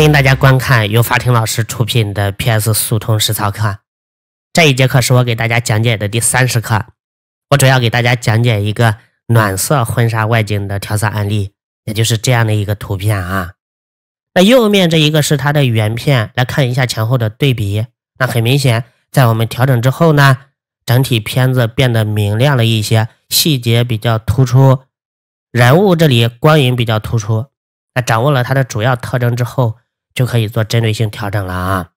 欢迎大家观看由法庭老师出品的 PS 速通实操课。这一节课是我给大家讲解的第三十课。我主要给大家讲解一个暖色婚纱外景的调色案例，也就是这样的一个图片啊。那右面这一个是它的原片，来看一下前后的对比。那很明显，在我们调整之后呢，整体片子变得明亮了一些，细节比较突出，人物这里光影比较突出。那掌握了它的主要特征之后，就可以做针对性调整了啊！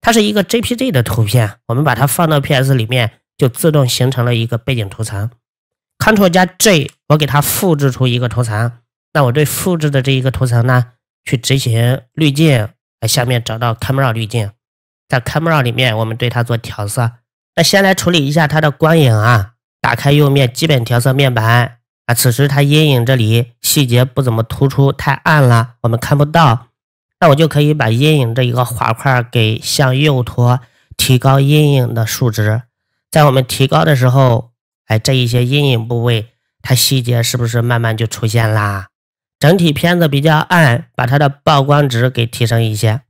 它是一个 JPG 的图片，我们把它放到 PS 里面，就自动形成了一个背景图层。Ctrl 加 J，我给它复制出一个图层。那我对复制的这一个图层呢，去执行滤镜，下面找到 Camera 滤镜。在 Camera 里面，我们对它做调色。那先来处理一下它的光影啊！打开右面基本调色面板啊，此时它阴影这里细节不怎么突出，太暗了，我们看不到。那我就可以把阴影这一个滑块给向右拖，提高阴影的数值。在我们提高的时候，哎，这一些阴影部位，它细节是不是慢慢就出现啦？整体片子比较暗，把它的曝光值给提升一些。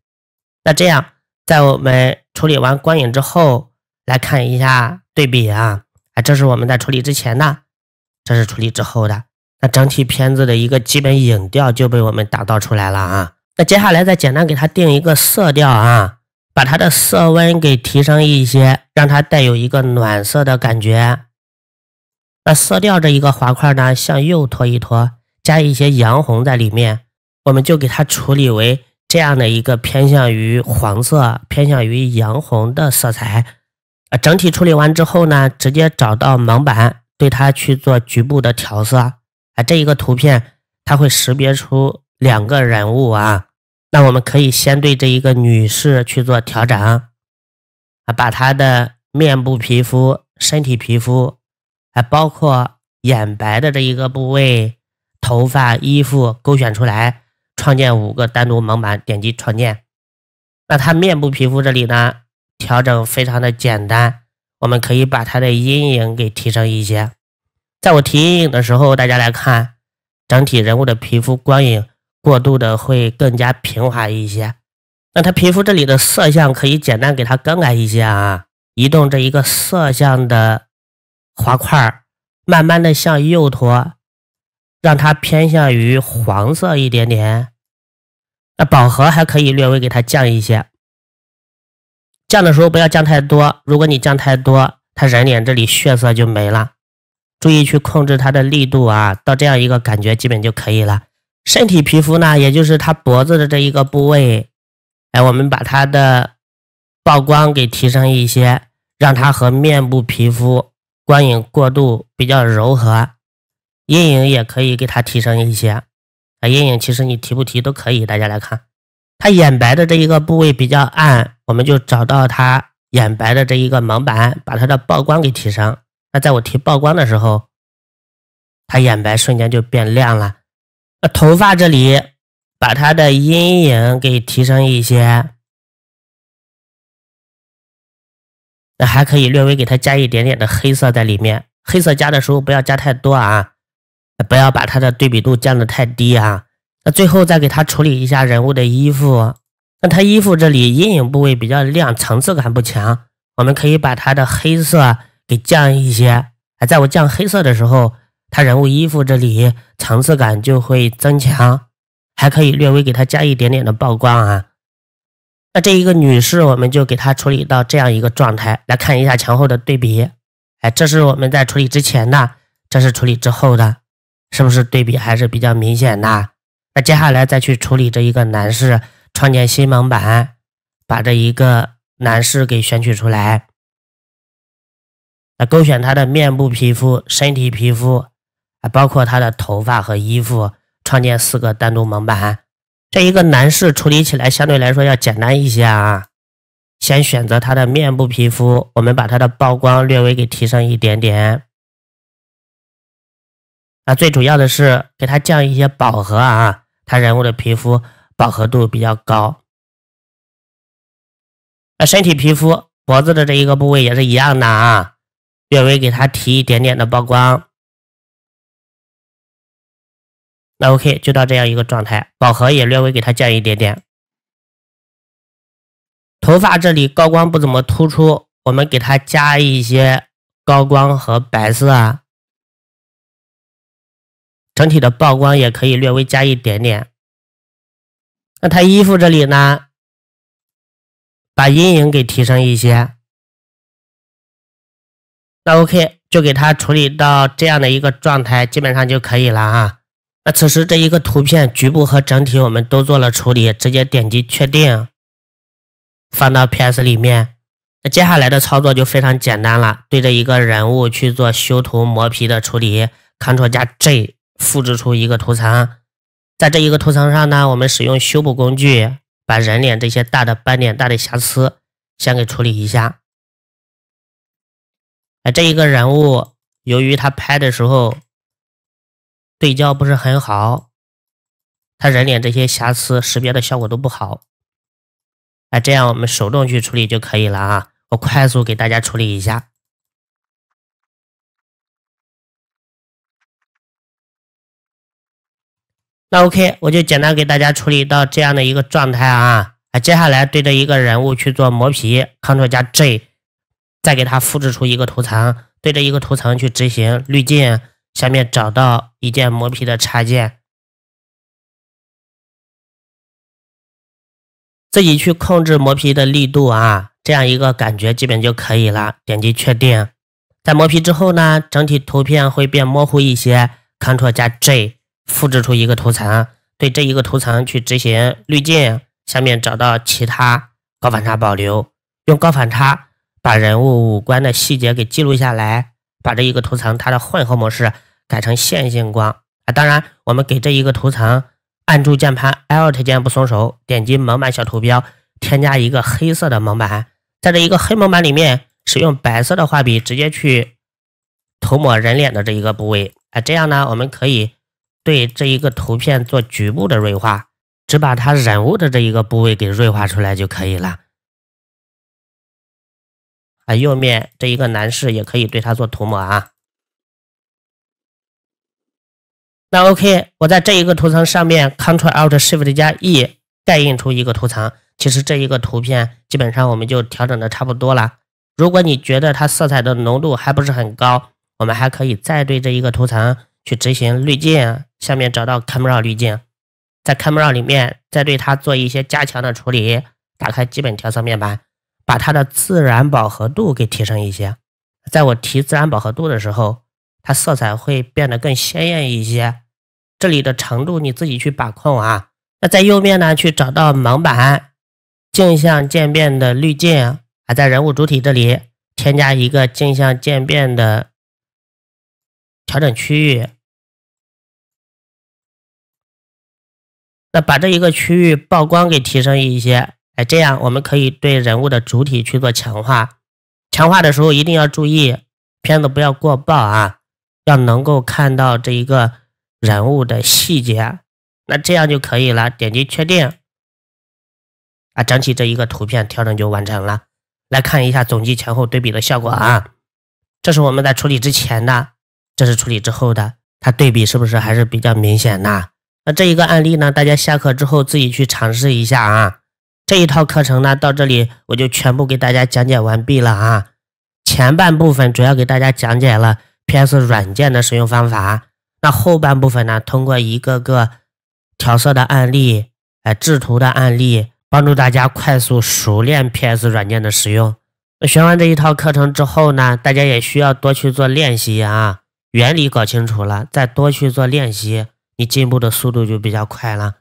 那这样，在我们处理完光影之后，来看一下对比啊，哎，这是我们在处理之前的，这是处理之后的。那整体片子的一个基本影调就被我们打造出来了啊。那接下来再简单给它定一个色调啊，把它的色温给提升一些，让它带有一个暖色的感觉。那色调这一个滑块呢，向右拖一拖，加一些洋红在里面，我们就给它处理为这样的一个偏向于黄色、偏向于洋红的色彩。啊，整体处理完之后呢，直接找到蒙版，对它去做局部的调色。啊，这一个图片它会识别出两个人物啊。那我们可以先对这一个女士去做调整，啊，把她的面部皮肤、身体皮肤，还包括眼白的这一个部位、头发、衣服勾选出来，创建五个单独蒙版，点击创建。那她面部皮肤这里呢，调整非常的简单，我们可以把她的阴影给提升一些。在我提阴影的时候，大家来看整体人物的皮肤光影。过渡的会更加平滑一些，那他皮肤这里的色相可以简单给他更改一些啊，移动这一个色相的滑块，慢慢的向右拖，让它偏向于黄色一点点。那饱和还可以略微给它降一些，降的时候不要降太多，如果你降太多，他人脸这里血色就没了，注意去控制它的力度啊，到这样一个感觉基本就可以了。身体皮肤呢，也就是他脖子的这一个部位，哎，我们把它的曝光给提升一些，让它和面部皮肤光影过渡比较柔和，阴影也可以给它提升一些，啊，阴影其实你提不提都可以。大家来看，他眼白的这一个部位比较暗，我们就找到他眼白的这一个蒙版，把它的曝光给提升。那在我提曝光的时候，他眼白瞬间就变亮了。那头发这里，把它的阴影给提升一些。那还可以略微给它加一点点的黑色在里面。黑色加的时候不要加太多啊，不要把它的对比度降的太低啊。那最后再给它处理一下人物的衣服。那它衣服这里阴影部位比较亮，层次感不强，我们可以把它的黑色给降一些。在我降黑色的时候。他人物衣服这里层次感就会增强，还可以略微给他加一点点的曝光啊。那这一个女士，我们就给她处理到这样一个状态，来看一下墙后的对比。哎，这是我们在处理之前的，这是处理之后的，是不是对比还是比较明显的？那接下来再去处理这一个男士，创建新蒙版，把这一个男士给选取出来，那勾选他的面部皮肤、身体皮肤。包括他的头发和衣服，创建四个单独蒙版。这一个男士处理起来相对来说要简单一些啊。先选择他的面部皮肤，我们把他的曝光略微给提升一点点。那最主要的是给他降一些饱和啊，他人物的皮肤饱和度比较高。那身体皮肤脖子的这一个部位也是一样的啊，略微给他提一点点的曝光。那 OK，就到这样一个状态，饱和也略微给它降一点点。头发这里高光不怎么突出，我们给它加一些高光和白色啊。整体的曝光也可以略微加一点点。那他衣服这里呢，把阴影给提升一些。那 OK，就给它处理到这样的一个状态，基本上就可以了啊。那此时这一个图片局部和整体我们都做了处理，直接点击确定，放到 PS 里面。那接下来的操作就非常简单了，对着一个人物去做修图磨皮的处理，Ctrl 加 J 复制出一个图层，在这一个图层上呢，我们使用修补工具把人脸这些大的斑点、大的瑕疵先给处理一下。哎，这一个人物由于他拍的时候。对焦不是很好，他人脸这些瑕疵识别的效果都不好。哎，这样我们手动去处理就可以了啊！我快速给大家处理一下。那 OK，我就简单给大家处理到这样的一个状态啊！哎，接下来对着一个人物去做磨皮，Ctrl 加 J，再给它复制出一个图层，对着一个图层去执行滤镜。下面找到一件磨皮的插件，自己去控制磨皮的力度啊，这样一个感觉基本就可以了。点击确定，在磨皮之后呢，整体图片会变模糊一些。Ctrl 加 J 复制出一个图层，对这一个图层去执行滤镜，下面找到其他高反差保留，用高反差把人物五官的细节给记录下来，把这一个图层它的混合模式。改成线性光啊！当然，我们给这一个图层按住键盘 Alt 键不松手，点击蒙版小图标，添加一个黑色的蒙版。在这一个黑蒙版里面，使用白色的画笔直接去涂抹人脸的这一个部位啊！这样呢，我们可以对这一个图片做局部的锐化，只把它人物的这一个部位给锐化出来就可以了啊！右面这一个男士也可以对他做涂抹啊！那 OK，我在这一个图层上面，Ctrl Alt Shift 加 E 盖印出一个图层。其实这一个图片基本上我们就调整的差不多了。如果你觉得它色彩的浓度还不是很高，我们还可以再对这一个图层去执行滤镜。下面找到 Camera 滤镜，在 Camera 里面再对它做一些加强的处理。打开基本调色面板，把它的自然饱和度给提升一些。在我提自然饱和度的时候。它色彩会变得更鲜艳一些，这里的程度你自己去把控啊。那在右面呢，去找到蒙版，镜像渐变的滤镜，还在人物主体这里添加一个镜像渐变的调整区域。那把这一个区域曝光给提升一些，哎，这样我们可以对人物的主体去做强化。强化的时候一定要注意片子不要过曝啊。要能够看到这一个人物的细节，那这样就可以了。点击确定啊，整体这一个图片调整就完成了。来看一下总计前后对比的效果啊，这是我们在处理之前的，这是处理之后的，它对比是不是还是比较明显的？那这一个案例呢，大家下课之后自己去尝试一下啊。这一套课程呢，到这里我就全部给大家讲解完毕了啊。前半部分主要给大家讲解了。PS 软件的使用方法，那后半部分呢？通过一个个调色的案例，哎，制图的案例，帮助大家快速熟练 PS 软件的使用。学完这一套课程之后呢，大家也需要多去做练习啊。原理搞清楚了，再多去做练习，你进步的速度就比较快了。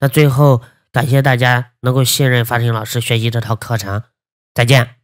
那最后，感谢大家能够信任发庭老师学习这套课程，再见。